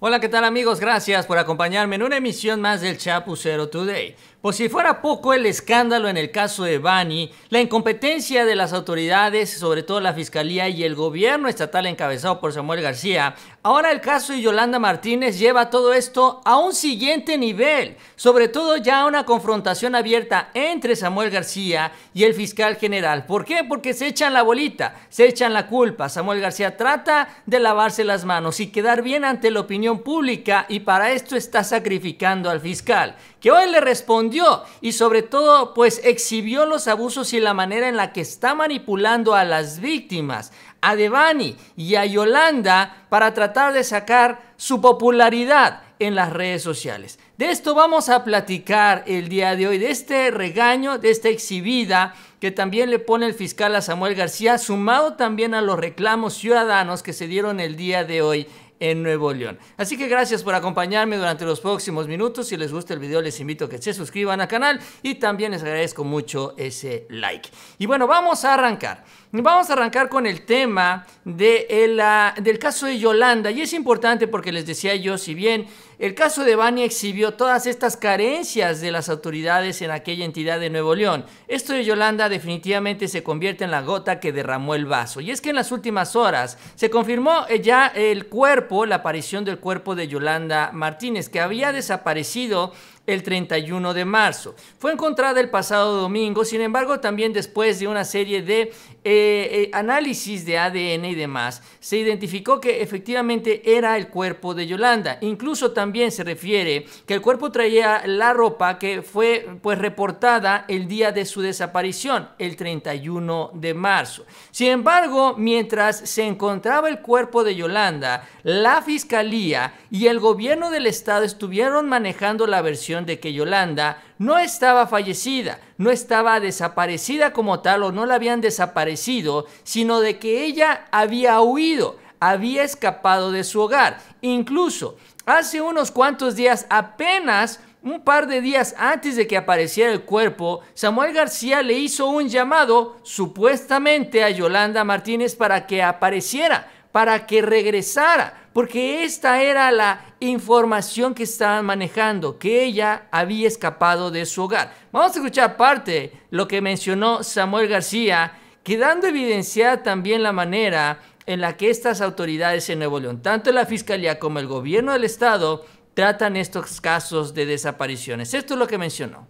Hola, ¿qué tal amigos? Gracias por acompañarme en una emisión más del Chapucero Today. Por si fuera poco el escándalo en el caso de Bani, la incompetencia de las autoridades, sobre todo la fiscalía y el gobierno estatal encabezado por Samuel García, ahora el caso de Yolanda Martínez lleva todo esto a un siguiente nivel, sobre todo ya una confrontación abierta entre Samuel García y el fiscal general. ¿Por qué? Porque se echan la bolita, se echan la culpa. Samuel García trata de lavarse las manos y quedar bien ante la opinión pública y para esto está sacrificando al fiscal, que hoy le respondió y sobre todo pues exhibió los abusos y la manera en la que está manipulando a las víctimas, a Devani y a Yolanda para tratar de sacar su popularidad en las redes sociales. De esto vamos a platicar el día de hoy, de este regaño, de esta exhibida que también le pone el fiscal a Samuel García, sumado también a los reclamos ciudadanos que se dieron el día de hoy en Nuevo León. Así que gracias por acompañarme durante los próximos minutos. Si les gusta el video, les invito a que se suscriban al canal y también les agradezco mucho ese like. Y bueno, vamos a arrancar. Vamos a arrancar con el tema de ah, del caso de Yolanda. Y es importante porque les decía yo, si bien el caso de Bani exhibió todas estas carencias de las autoridades en aquella entidad de Nuevo León. Esto de Yolanda definitivamente se convierte en la gota que derramó el vaso. Y es que en las últimas horas se confirmó eh, ya el cuerpo, la aparición del cuerpo de Yolanda Martínez, que había desaparecido el 31 de marzo. Fue encontrada el pasado domingo, sin embargo, también después de una serie de eh, eh, análisis de ADN y demás, se identificó que efectivamente era el cuerpo de Yolanda. Incluso también se refiere que el cuerpo traía la ropa que fue pues reportada el día de su desaparición, el 31 de marzo. Sin embargo, mientras se encontraba el cuerpo de Yolanda, la fiscalía y el gobierno del estado estuvieron manejando la versión de que Yolanda no estaba fallecida, no estaba desaparecida como tal o no la habían desaparecido, sino de que ella había huido, había escapado de su hogar. Incluso hace unos cuantos días apenas un par de días antes de que apareciera el cuerpo, Samuel García le hizo un llamado supuestamente a Yolanda Martínez para que apareciera, para que regresara, porque esta era la información que estaban manejando, que ella había escapado de su hogar. Vamos a escuchar aparte lo que mencionó Samuel García, quedando evidenciada también la manera en la que estas autoridades en Nuevo León, tanto la Fiscalía como el gobierno del Estado, tratan estos casos de desapariciones. Esto es lo que mencionó.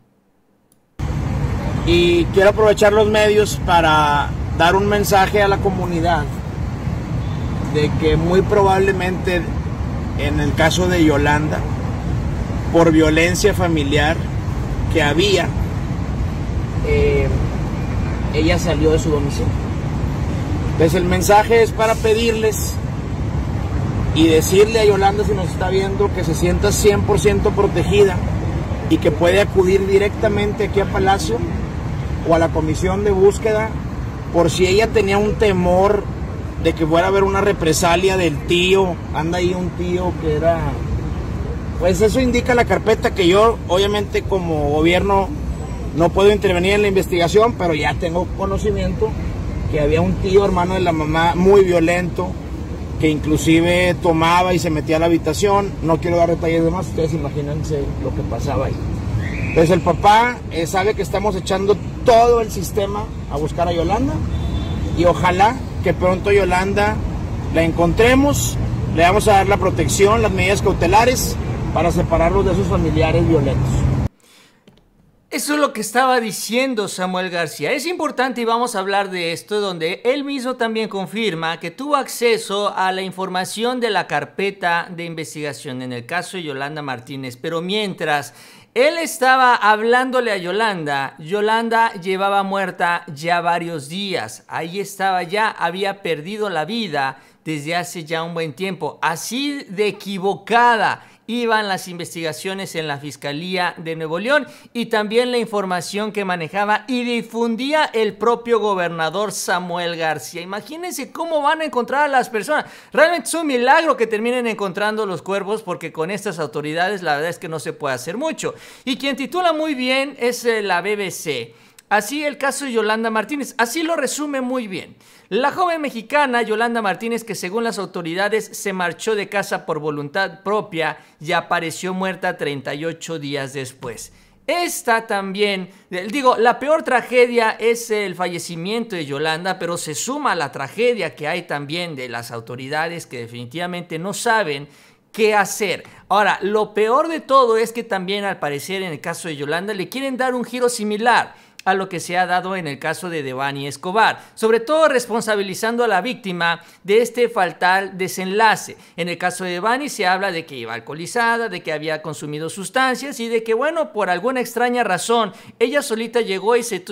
Y quiero aprovechar los medios para dar un mensaje a la comunidad de que muy probablemente en el caso de Yolanda, por violencia familiar que había, eh, ella salió de su domicilio. Entonces el mensaje es para pedirles y decirle a Yolanda si nos está viendo que se sienta 100% protegida y que puede acudir directamente aquí a Palacio o a la comisión de búsqueda por si ella tenía un temor de que fuera a haber una represalia del tío, anda ahí un tío que era... Pues eso indica la carpeta que yo, obviamente como gobierno, no puedo intervenir en la investigación, pero ya tengo conocimiento que había un tío hermano de la mamá muy violento, que inclusive tomaba y se metía a la habitación. No quiero dar detalles de ustedes imagínense lo que pasaba ahí. Entonces el papá eh, sabe que estamos echando todo el sistema a buscar a Yolanda y ojalá pronto Yolanda la encontremos, le vamos a dar la protección, las medidas cautelares para separarlos de sus familiares violentos. Eso es lo que estaba diciendo Samuel García. Es importante y vamos a hablar de esto, donde él mismo también confirma que tuvo acceso a la información de la carpeta de investigación en el caso de Yolanda Martínez, pero mientras él estaba hablándole a Yolanda. Yolanda llevaba muerta ya varios días. Ahí estaba ya, había perdido la vida desde hace ya un buen tiempo. Así de equivocada iban las investigaciones en la Fiscalía de Nuevo León y también la información que manejaba y difundía el propio gobernador Samuel García. Imagínense cómo van a encontrar a las personas. Realmente es un milagro que terminen encontrando los cuervos porque con estas autoridades la verdad es que no se puede hacer mucho. Y quien titula muy bien es eh, la BBC. Así el caso de Yolanda Martínez, así lo resume muy bien. La joven mexicana Yolanda Martínez, que según las autoridades se marchó de casa por voluntad propia y apareció muerta 38 días después. Esta también, eh, digo, la peor tragedia es el fallecimiento de Yolanda, pero se suma a la tragedia que hay también de las autoridades que definitivamente no saben qué hacer. Ahora, lo peor de todo es que también al parecer en el caso de Yolanda le quieren dar un giro similar a lo que se ha dado en el caso de Devani Escobar, sobre todo responsabilizando a la víctima de este fatal desenlace. En el caso de Devani se habla de que iba alcoholizada, de que había consumido sustancias y de que, bueno, por alguna extraña razón, ella solita llegó y se,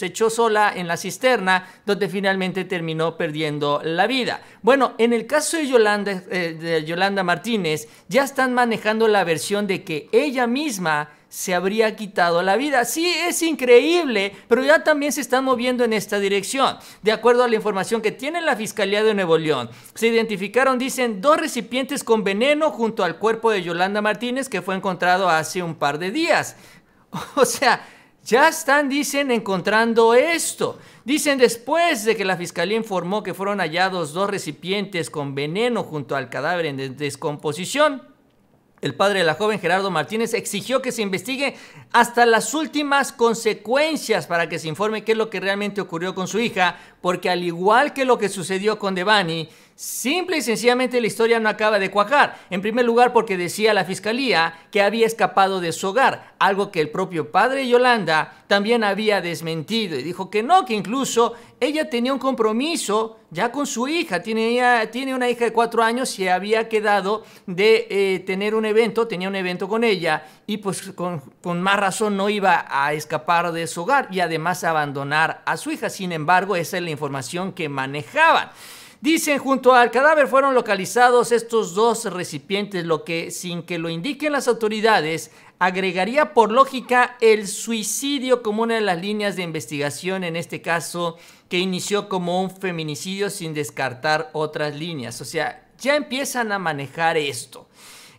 echó sola en la cisterna, donde finalmente terminó perdiendo la vida. Bueno, en el caso de Yolanda, eh, de Yolanda Martínez, ya están manejando la versión de que ella misma se habría quitado la vida. Sí, es increíble, pero ya también se están moviendo en esta dirección. De acuerdo a la información que tiene la Fiscalía de Nuevo León, se identificaron, dicen, dos recipientes con veneno junto al cuerpo de Yolanda Martínez que fue encontrado hace un par de días. O sea, ya están, dicen, encontrando esto. Dicen después de que la fiscalía informó que fueron hallados dos recipientes con veneno junto al cadáver en descomposición, el padre de la joven, Gerardo Martínez, exigió que se investigue hasta las últimas consecuencias para que se informe qué es lo que realmente ocurrió con su hija, porque al igual que lo que sucedió con Devani, Simple y sencillamente la historia no acaba de cuajar. En primer lugar porque decía la fiscalía que había escapado de su hogar, algo que el propio padre Yolanda también había desmentido y dijo que no, que incluso ella tenía un compromiso ya con su hija, tiene, tiene una hija de cuatro años y había quedado de eh, tener un evento, tenía un evento con ella y pues con, con más razón no iba a escapar de su hogar y además abandonar a su hija. Sin embargo, esa es la información que manejaban. Dicen, junto al cadáver fueron localizados estos dos recipientes, lo que, sin que lo indiquen las autoridades, agregaría por lógica el suicidio como una de las líneas de investigación en este caso que inició como un feminicidio sin descartar otras líneas. O sea, ya empiezan a manejar esto.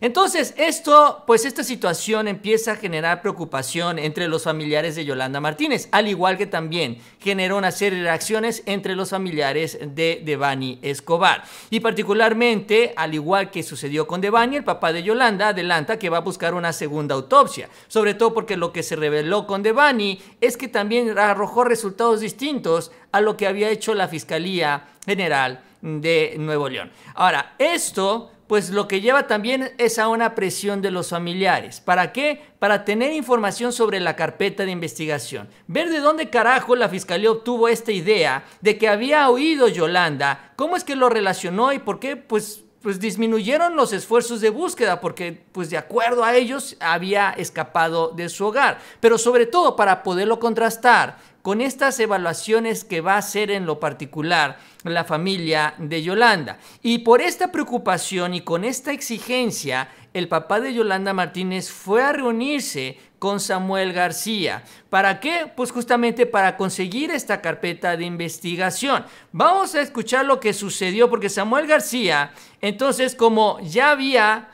Entonces, esto, pues esta situación empieza a generar preocupación entre los familiares de Yolanda Martínez, al igual que también generó una serie de reacciones entre los familiares de Devani Escobar. Y particularmente, al igual que sucedió con Devani, el papá de Yolanda adelanta que va a buscar una segunda autopsia, sobre todo porque lo que se reveló con Devani es que también arrojó resultados distintos a lo que había hecho la Fiscalía General de Nuevo León. Ahora, esto pues lo que lleva también es a una presión de los familiares. ¿Para qué? Para tener información sobre la carpeta de investigación. Ver de dónde carajo la fiscalía obtuvo esta idea de que había oído Yolanda, cómo es que lo relacionó y por qué, pues pues disminuyeron los esfuerzos de búsqueda porque pues de acuerdo a ellos había escapado de su hogar, pero sobre todo para poderlo contrastar con estas evaluaciones que va a hacer en lo particular la familia de Yolanda. Y por esta preocupación y con esta exigencia, el papá de Yolanda Martínez fue a reunirse con Samuel García. ¿Para qué? Pues justamente para conseguir esta carpeta de investigación. Vamos a escuchar lo que sucedió porque Samuel García, entonces como ya había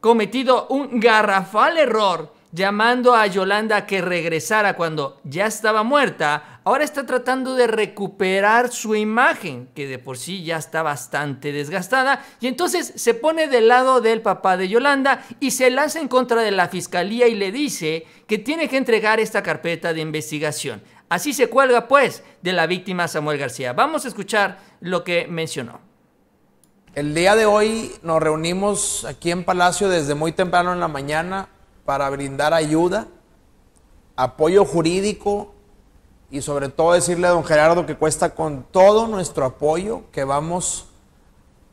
cometido un garrafal error, llamando a Yolanda a que regresara cuando ya estaba muerta, ahora está tratando de recuperar su imagen, que de por sí ya está bastante desgastada, y entonces se pone del lado del papá de Yolanda y se lanza en contra de la fiscalía y le dice que tiene que entregar esta carpeta de investigación. Así se cuelga pues de la víctima Samuel García. Vamos a escuchar lo que mencionó. El día de hoy nos reunimos aquí en Palacio desde muy temprano en la mañana para brindar ayuda, apoyo jurídico y sobre todo decirle a don Gerardo que cuesta con todo nuestro apoyo que vamos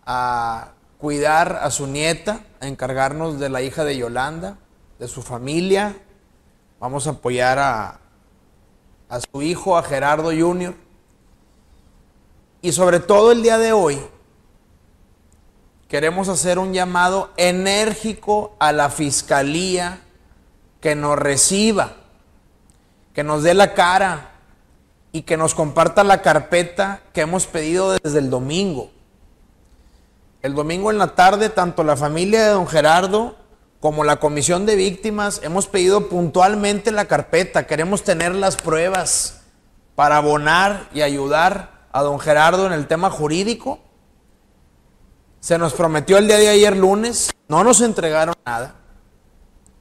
a cuidar a su nieta, a encargarnos de la hija de Yolanda, de su familia, vamos a apoyar a, a su hijo, a Gerardo Jr. Y sobre todo el día de hoy, queremos hacer un llamado enérgico a la fiscalía que nos reciba, que nos dé la cara y que nos comparta la carpeta que hemos pedido desde el domingo. El domingo en la tarde, tanto la familia de don Gerardo como la comisión de víctimas hemos pedido puntualmente la carpeta. Queremos tener las pruebas para abonar y ayudar a don Gerardo en el tema jurídico se nos prometió el día de ayer lunes, no nos entregaron nada.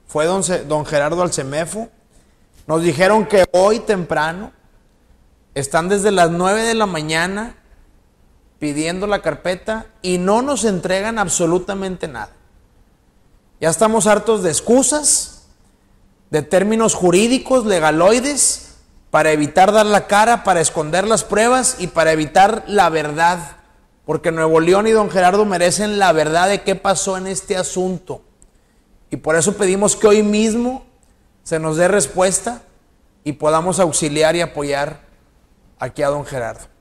Fue don, Gerardo Alcemefo. Nos dijeron que hoy temprano están desde las 9 de la mañana pidiendo la carpeta y no nos entregan absolutamente nada. Ya estamos hartos de excusas, de términos jurídicos, legaloides, para evitar dar la cara, para esconder las pruebas y para evitar la verdad porque Nuevo León y don Gerardo merecen la verdad de qué pasó en este asunto. Y por eso pedimos que hoy mismo se nos dé respuesta y podamos auxiliar y apoyar aquí a don Gerardo.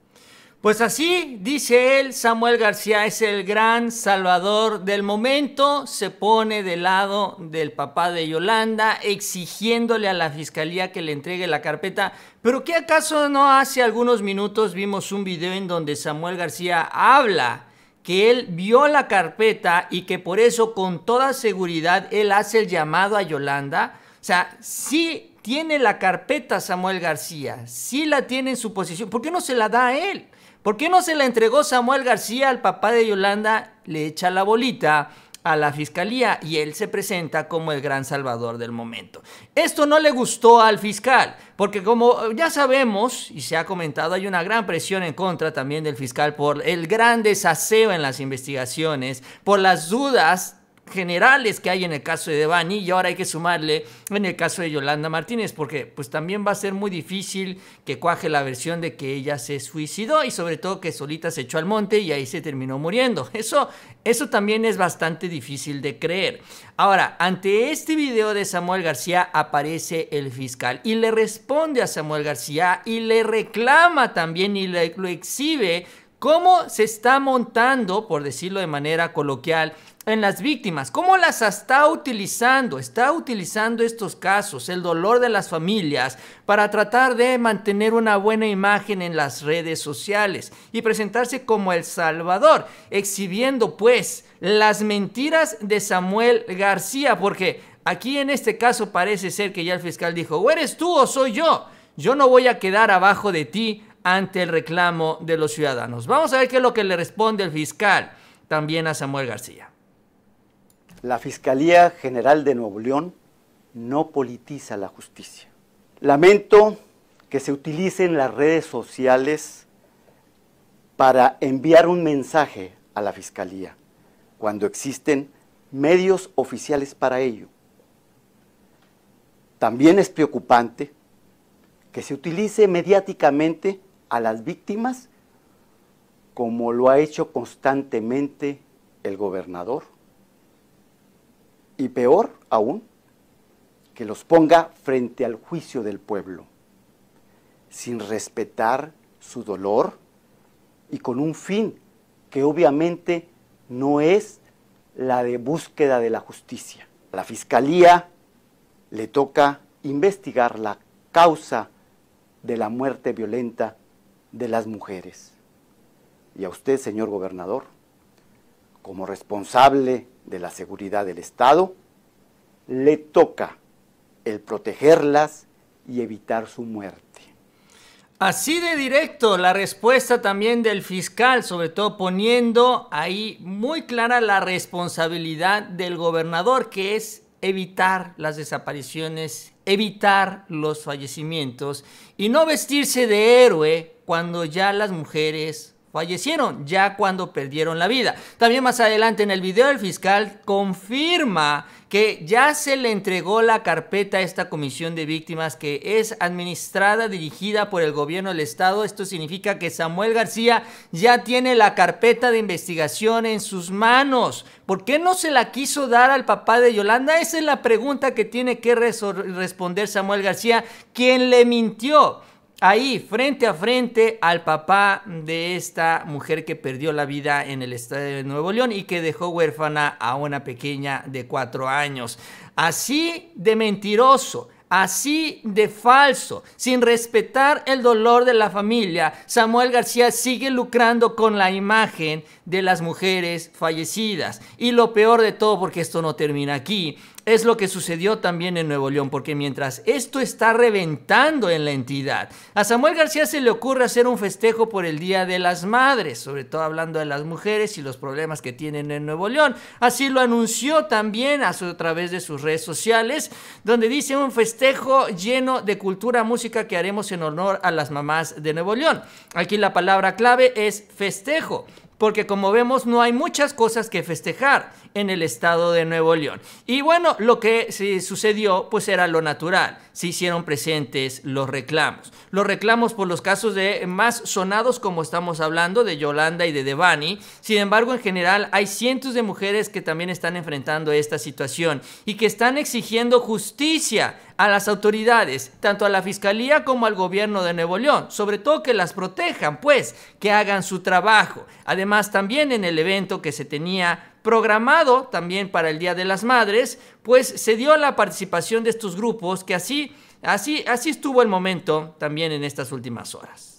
Pues así dice él, Samuel García es el gran salvador del momento, se pone del lado del papá de Yolanda, exigiéndole a la fiscalía que le entregue la carpeta. Pero ¿qué acaso no hace algunos minutos vimos un video en donde Samuel García habla que él vio la carpeta y que por eso con toda seguridad él hace el llamado a Yolanda? O sea, sí tiene la carpeta Samuel García, sí la tiene en su posición, ¿por qué no se la da a él? ¿Por qué no se la entregó Samuel García al papá de Yolanda? Le echa la bolita a la fiscalía y él se presenta como el gran salvador del momento. Esto no le gustó al fiscal, porque como ya sabemos y se ha comentado, hay una gran presión en contra también del fiscal por el gran desaseo en las investigaciones, por las dudas generales que hay en el caso de Devani y ahora hay que sumarle en el caso de Yolanda Martínez porque pues también va a ser muy difícil que cuaje la versión de que ella se suicidó y sobre todo que solita se echó al monte y ahí se terminó muriendo. Eso, eso también es bastante difícil de creer. Ahora, ante este video de Samuel García aparece el fiscal y le responde a Samuel García y le reclama también y le, lo exhibe cómo se está montando, por decirlo de manera coloquial, en las víctimas, cómo las está utilizando, está utilizando estos casos, el dolor de las familias, para tratar de mantener una buena imagen en las redes sociales y presentarse como el Salvador, exhibiendo pues las mentiras de Samuel García, porque aquí en este caso parece ser que ya el fiscal dijo, o eres tú o soy yo, yo no voy a quedar abajo de ti ante el reclamo de los ciudadanos. Vamos a ver qué es lo que le responde el fiscal también a Samuel García. La Fiscalía General de Nuevo León no politiza la justicia. Lamento que se utilicen las redes sociales para enviar un mensaje a la Fiscalía, cuando existen medios oficiales para ello. También es preocupante que se utilice mediáticamente a las víctimas como lo ha hecho constantemente el gobernador y peor aún, que los ponga frente al juicio del pueblo, sin respetar su dolor y con un fin que obviamente no es la de búsqueda de la justicia. A la Fiscalía le toca investigar la causa de la muerte violenta de las mujeres. Y a usted, señor gobernador, como responsable de la seguridad del Estado, le toca el protegerlas y evitar su muerte. Así de directo la respuesta también del fiscal, sobre todo poniendo ahí muy clara la responsabilidad del gobernador, que es evitar las desapariciones, evitar los fallecimientos y no vestirse de héroe cuando ya las mujeres fallecieron ya cuando perdieron la vida. También más adelante en el video el fiscal confirma que ya se le entregó la carpeta a esta comisión de víctimas que es administrada, dirigida por el gobierno del estado. Esto significa que Samuel García ya tiene la carpeta de investigación en sus manos. ¿Por qué no se la quiso dar al papá de Yolanda? Esa es la pregunta que tiene que responder Samuel García, quien le mintió ahí frente a frente al papá de esta mujer que perdió la vida en el estado de Nuevo León y que dejó huérfana a una pequeña de cuatro años. Así de mentiroso. Así de falso, sin respetar el dolor de la familia, Samuel García sigue lucrando con la imagen de las mujeres fallecidas. Y lo peor de todo, porque esto no termina aquí, es lo que sucedió también en Nuevo León, porque mientras esto está reventando en la entidad, a Samuel García se le ocurre hacer un festejo por el Día de las Madres, sobre todo hablando de las mujeres y los problemas que tienen en Nuevo León. Así lo anunció también a, través de sus redes sociales, donde dice un festejo lleno de cultura, música que haremos en honor a las mamás de Nuevo León. Aquí la palabra clave es festejo porque como vemos no hay muchas cosas que festejar en el estado de Nuevo León. Y bueno, lo que sucedió pues era lo natural, se hicieron presentes los reclamos. Los reclamos por los casos de más sonados como estamos hablando de Yolanda y de Devani. Sin embargo, en general hay cientos de mujeres que también están enfrentando esta situación y que están exigiendo justicia a las autoridades, tanto a la Fiscalía como al gobierno de Nuevo León, sobre todo que las protejan, pues, que hagan su trabajo. Además, también en el evento que se tenía programado también para el Día de las Madres, pues se dio la participación de estos grupos que así, así, así estuvo el momento también en estas últimas horas.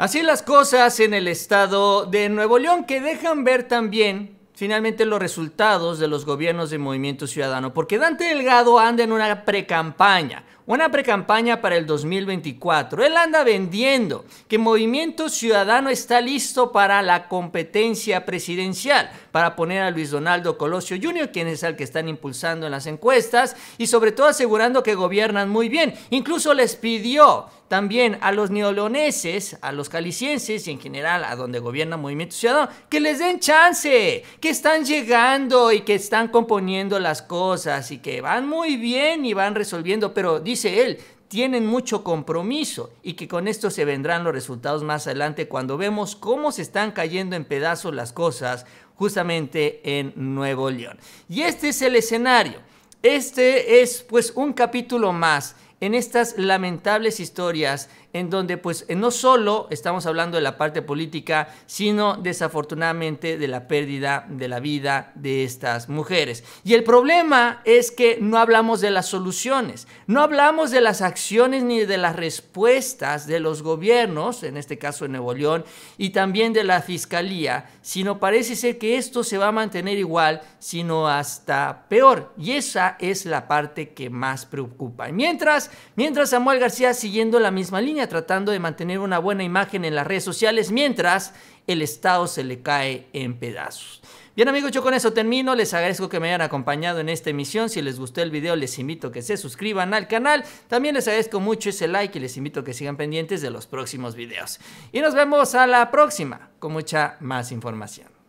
Así las cosas en el estado de Nuevo León que dejan ver también finalmente los resultados de los gobiernos de Movimiento Ciudadano, porque Dante Delgado anda en una precampaña, una precampaña para el 2024. Él anda vendiendo que Movimiento Ciudadano está listo para la competencia presidencial, para poner a Luis Donaldo Colosio Jr., quien es el que están impulsando en las encuestas, y sobre todo asegurando que gobiernan muy bien. Incluso les pidió también a los neoleoneses, a los calicienses y en general a donde gobierna Movimiento Ciudadano, que les den chance, que están llegando y que están componiendo las cosas y que van muy bien y van resolviendo, pero dice dice él, tienen mucho compromiso y que con esto se vendrán los resultados más adelante cuando vemos cómo se están cayendo en pedazos las cosas justamente en Nuevo León. Y este es el escenario. Este es pues un capítulo más en estas lamentables historias en donde pues eh, no solo estamos hablando de la parte política, sino desafortunadamente de la pérdida de la vida de estas mujeres. Y el problema es que no hablamos de las soluciones, no hablamos de las acciones ni de las respuestas de los gobiernos, en este caso de Nuevo León, y también de la fiscalía, sino parece ser que esto se va a mantener igual, sino hasta peor. Y esa es la parte que más preocupa. Mientras, mientras Samuel García siguiendo la misma línea, tratando de mantener una buena imagen en las redes sociales mientras el Estado se le cae en pedazos. Bien amigos, yo con eso termino. Les agradezco que me hayan acompañado en esta emisión. Si les gustó el video, les invito a que se suscriban al canal. También les agradezco mucho ese like y les invito a que sigan pendientes de los próximos videos. Y nos vemos a la próxima con mucha más información.